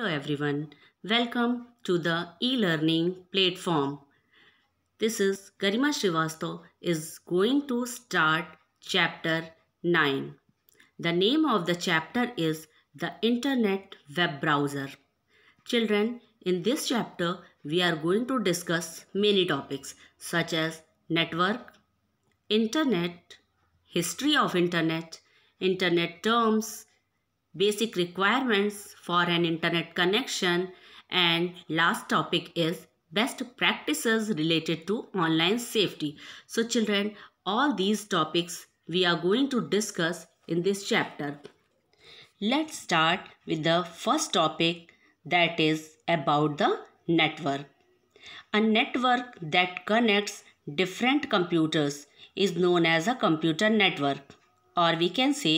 Hello everyone, welcome to the e-learning platform. This is Garima Srivastav is going to start chapter 9. The name of the chapter is The Internet Web Browser. Children, in this chapter we are going to discuss many topics such as network, internet, history of internet, internet terms, basic requirements for an internet connection and last topic is best practices related to online safety so children all these topics we are going to discuss in this chapter let's start with the first topic that is about the network a network that connects different computers is known as a computer network or we can say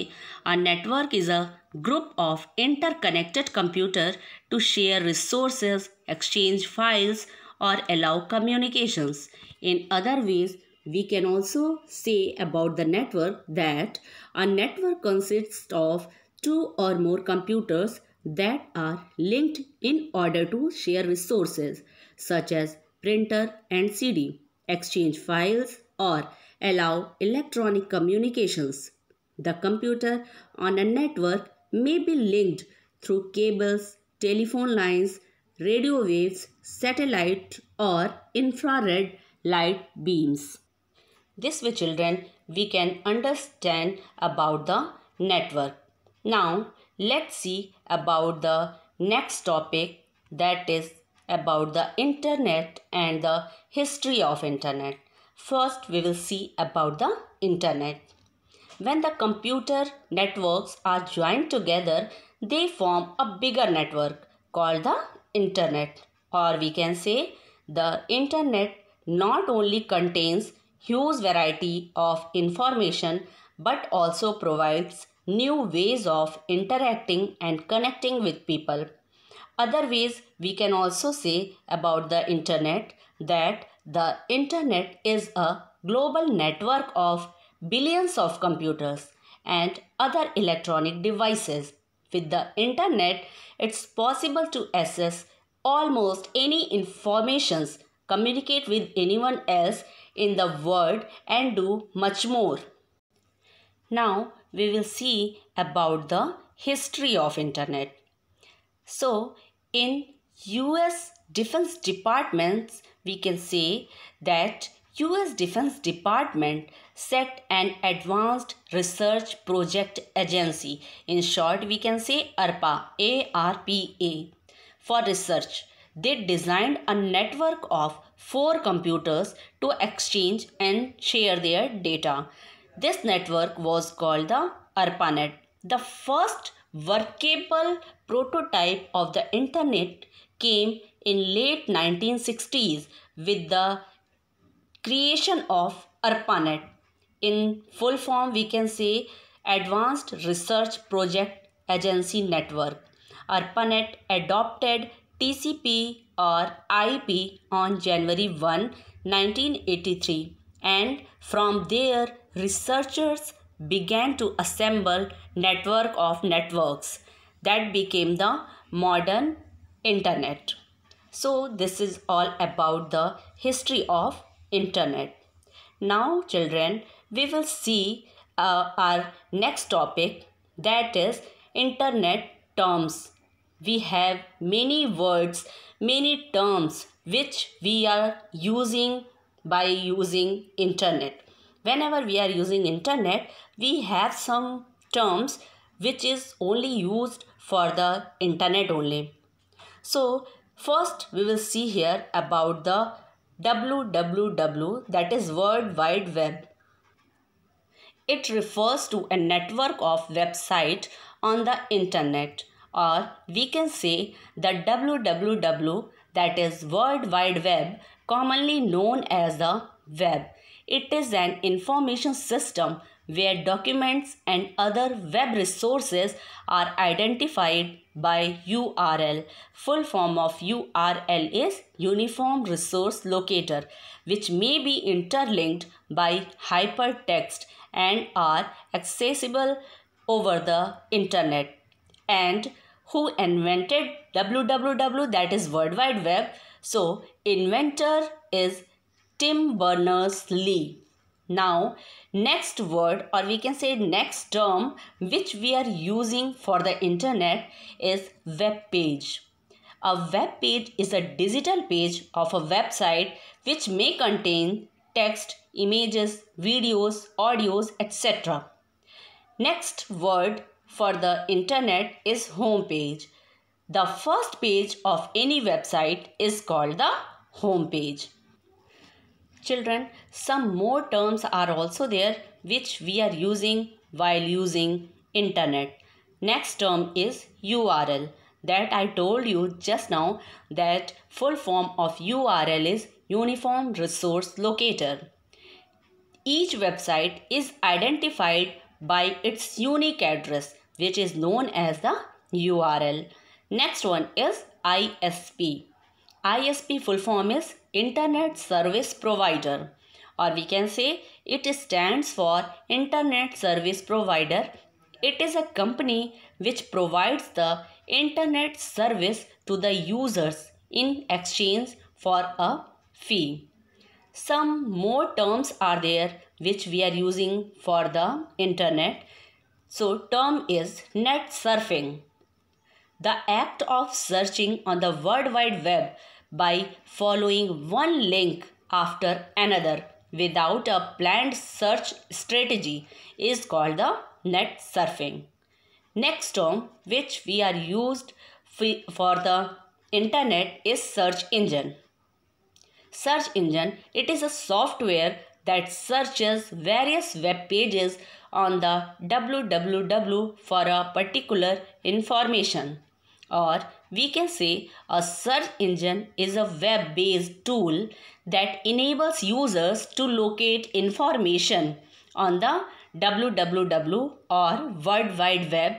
a network is a group of interconnected computer to share resources, exchange files or allow communications. In other ways, we can also say about the network that a network consists of two or more computers that are linked in order to share resources such as printer and CD, exchange files or allow electronic communications. The computer on a network may be linked through cables, telephone lines, radio waves, satellite or infrared light beams. This way children we can understand about the network. Now let's see about the next topic that is about the internet and the history of internet. First we will see about the internet. When the computer networks are joined together, they form a bigger network called the internet or we can say the internet not only contains huge variety of information but also provides new ways of interacting and connecting with people other ways we can also say about the internet that the internet is a global network of billions of computers and other electronic devices. With the internet, it's possible to access almost any informations, communicate with anyone else in the world and do much more. Now we will see about the history of internet. So in US Defense Departments, we can say that US Defense Department set an advanced research project agency in short we can say arpa arpa for research they designed a network of four computers to exchange and share their data this network was called the arpanet the first workable prototype of the internet came in late 1960s with the creation of ARPANET. In full form, we can say Advanced Research Project Agency Network. ARPANET adopted TCP or IP on January 1, 1983 and from there researchers began to assemble network of networks that became the modern internet. So this is all about the history of internet. Now children, we will see uh, our next topic that is internet terms. We have many words, many terms which we are using by using internet. Whenever we are using internet, we have some terms which is only used for the internet only. So first we will see here about the www that is world wide web it refers to a network of websites on the internet or we can say the www that is world wide web commonly known as the web. It is an information system where documents and other web resources are identified by URL. Full form of URL is Uniform Resource Locator which may be interlinked by hypertext and are accessible over the internet. And who invented www that is World Wide Web? So inventor is Tim Berners-Lee. Now, next word or we can say next term which we are using for the internet is web page. A web page is a digital page of a website which may contain text, images, videos, audios, etc. Next word for the internet is home page. The first page of any website is called the home page. Children, some more terms are also there which we are using while using internet. Next term is URL that I told you just now that full form of URL is Uniform Resource Locator. Each website is identified by its unique address which is known as the URL. Next one is ISP. ISP full form is internet service provider or we can say it stands for internet service provider it is a company which provides the internet service to the users in exchange for a fee some more terms are there which we are using for the internet so term is net surfing the act of searching on the world wide web by following one link after another without a planned search strategy is called the net surfing. Next term which we are used for the internet is search engine. Search engine it is a software that searches various web pages on the www for a particular information or we can say a search engine is a web-based tool that enables users to locate information on the www or world wide web.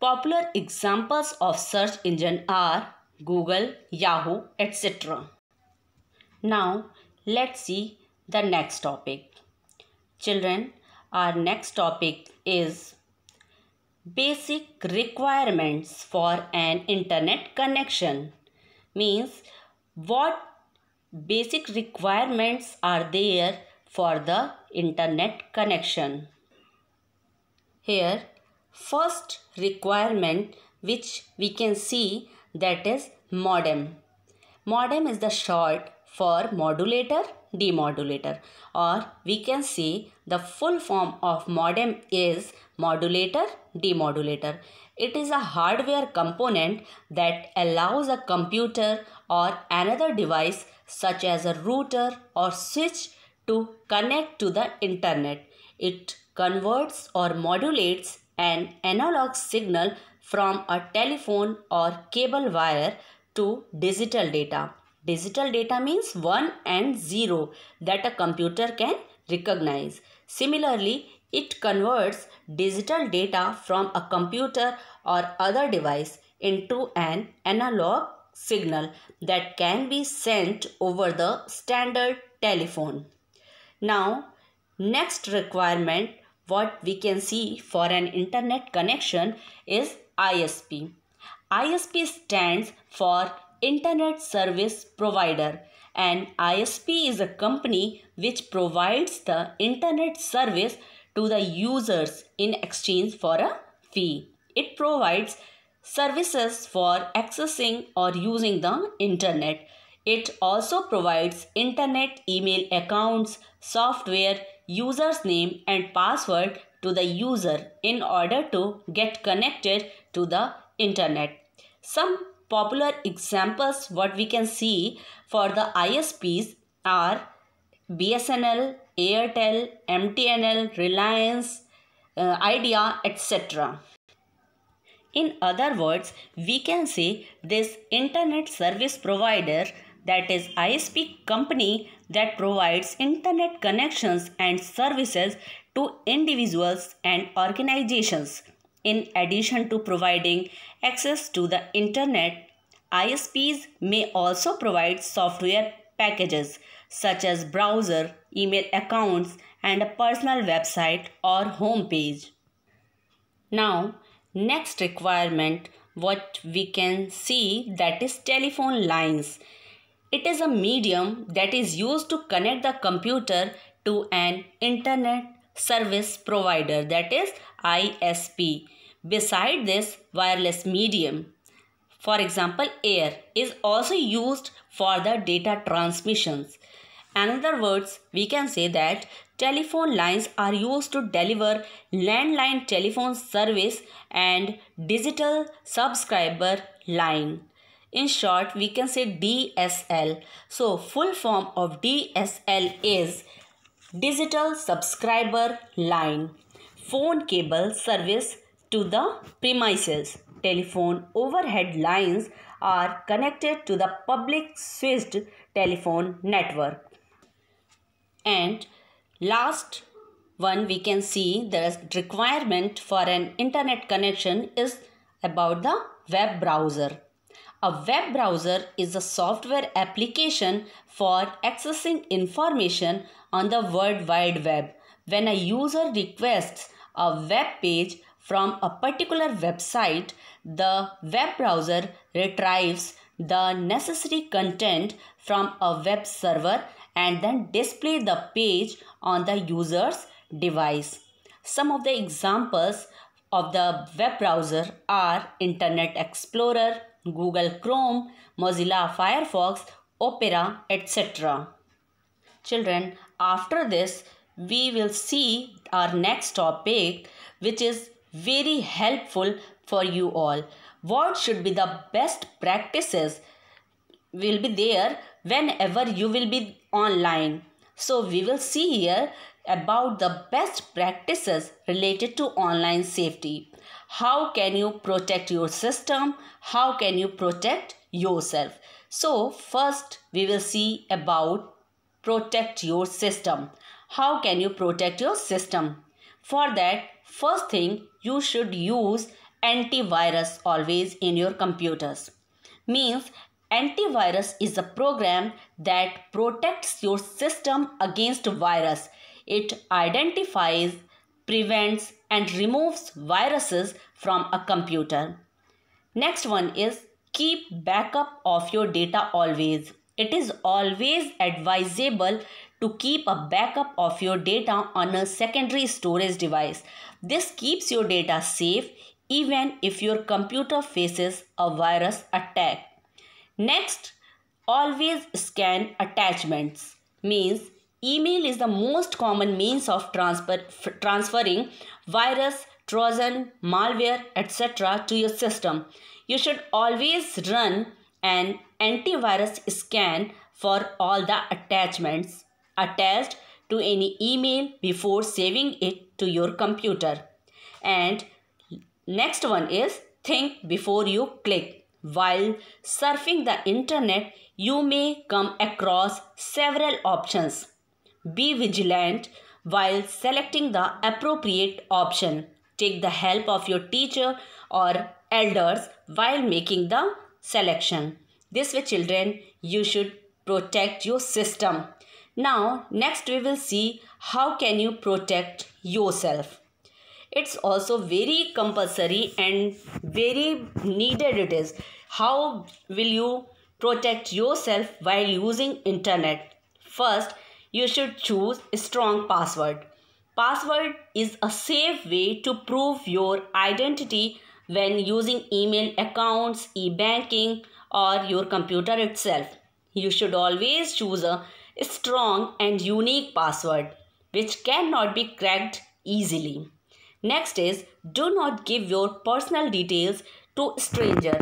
Popular examples of search engine are Google, Yahoo, etc. Now let's see the next topic. Children, our next topic is basic requirements for an internet connection means what basic requirements are there for the internet connection here first requirement which we can see that is modem modem is the short for modulator demodulator or we can say the full form of modem is modulator demodulator. It is a hardware component that allows a computer or another device such as a router or switch to connect to the internet. It converts or modulates an analog signal from a telephone or cable wire to digital data. Digital data means 1 and 0 that a computer can recognize. Similarly, it converts digital data from a computer or other device into an analog signal that can be sent over the standard telephone. Now, next requirement what we can see for an internet connection is ISP. ISP stands for Internet Service Provider. An ISP is a company which provides the internet service to the users in exchange for a fee. It provides services for accessing or using the internet. It also provides internet email accounts, software, user's name and password to the user in order to get connected to the internet. Some Popular examples what we can see for the ISPs are BSNL, Airtel, MTNL, Reliance, uh, Idea, etc. In other words, we can say this internet service provider that is ISP company that provides internet connections and services to individuals and organizations in addition to providing access to the internet ISPs may also provide software packages such as browser, email accounts, and a personal website or home page. Now, next requirement what we can see that is telephone lines. It is a medium that is used to connect the computer to an internet service provider that is ISP. Beside this wireless medium, for example, air is also used for the data transmissions. In other words, we can say that telephone lines are used to deliver landline telephone service and digital subscriber line. In short, we can say DSL. So, full form of DSL is Digital Subscriber Line, phone cable service to the premises telephone overhead lines are connected to the public switched telephone network. And last one we can see the requirement for an internet connection is about the web browser. A web browser is a software application for accessing information on the World Wide Web. When a user requests a web page from a particular website, the web browser retrieves the necessary content from a web server and then display the page on the user's device. Some of the examples of the web browser are Internet Explorer, Google Chrome, Mozilla Firefox, Opera, etc. Children, after this, we will see our next topic, which is very helpful for you all. What should be the best practices will be there whenever you will be online. So we will see here about the best practices related to online safety. How can you protect your system? How can you protect yourself? So first we will see about protect your system. How can you protect your system? For that first thing you should use antivirus always in your computers. Means antivirus is a program that protects your system against virus. It identifies, prevents and removes viruses from a computer. Next one is keep backup of your data always. It is always advisable to keep a backup of your data on a secondary storage device. This keeps your data safe even if your computer faces a virus attack. Next, always scan attachments means email is the most common means of transfer, transferring virus, trojan, malware, etc. to your system. You should always run an antivirus scan for all the attachments attached to any email before saving it to your computer. And next one is think before you click. While surfing the internet, you may come across several options. Be vigilant while selecting the appropriate option. Take the help of your teacher or elders while making the selection. This way, children, you should protect your system now next we will see how can you protect yourself. It's also very compulsory and very needed it is. How will you protect yourself while using internet? First, you should choose strong password. Password is a safe way to prove your identity when using email accounts, e-banking or your computer itself. You should always choose a strong and unique password which cannot be cracked easily. Next is do not give your personal details to stranger.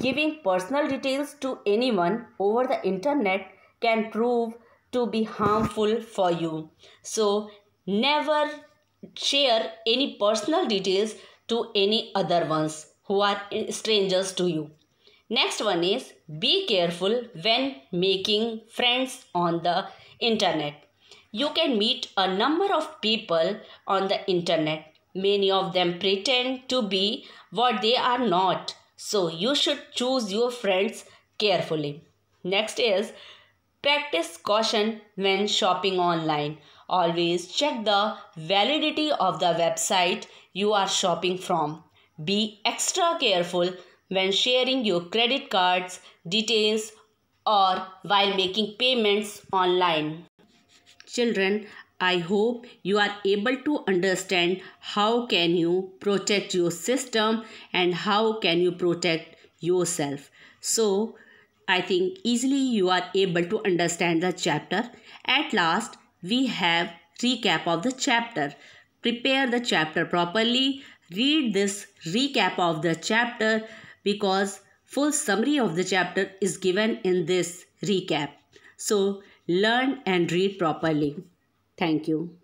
Giving personal details to anyone over the internet can prove to be harmful for you. So never share any personal details to any other ones who are strangers to you. Next one is be careful when making friends on the internet. You can meet a number of people on the internet. Many of them pretend to be what they are not. So you should choose your friends carefully. Next is practice caution when shopping online. Always check the validity of the website you are shopping from. Be extra careful when sharing your credit cards details or while making payments online. Children, I hope you are able to understand how can you protect your system and how can you protect yourself. So, I think easily you are able to understand the chapter. At last, we have recap of the chapter. Prepare the chapter properly. Read this recap of the chapter because full summary of the chapter is given in this recap. So learn and read properly. Thank you.